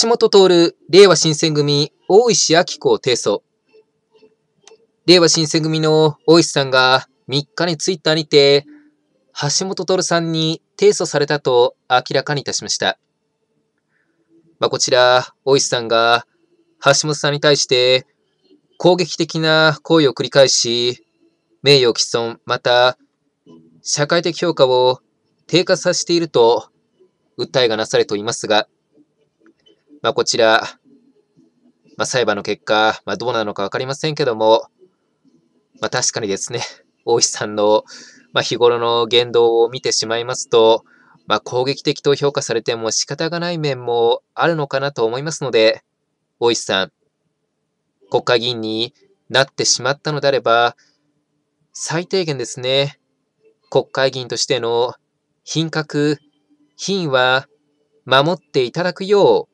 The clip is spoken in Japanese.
橋本徹、令和新選組、大石明子を提訴。令和新選組の大石さんが3日にツイッターにて、橋本徹さんに提訴されたと明らかにいたしました。まあ、こちら、大石さんが橋本さんに対して攻撃的な行為を繰り返し、名誉毀損、また社会的評価を低下させていると訴えがなされておりますが、まあ、こちら、まあ、裁判の結果、まあ、どうなのか分かりませんけども、まあ、確かにですね、大石さんの、まあ、日頃の言動を見てしまいますと、まあ、攻撃的と評価されても仕方がない面もあるのかなと思いますので、大石さん、国会議員になってしまったのであれば、最低限ですね、国会議員としての品格、品は守っていただくよう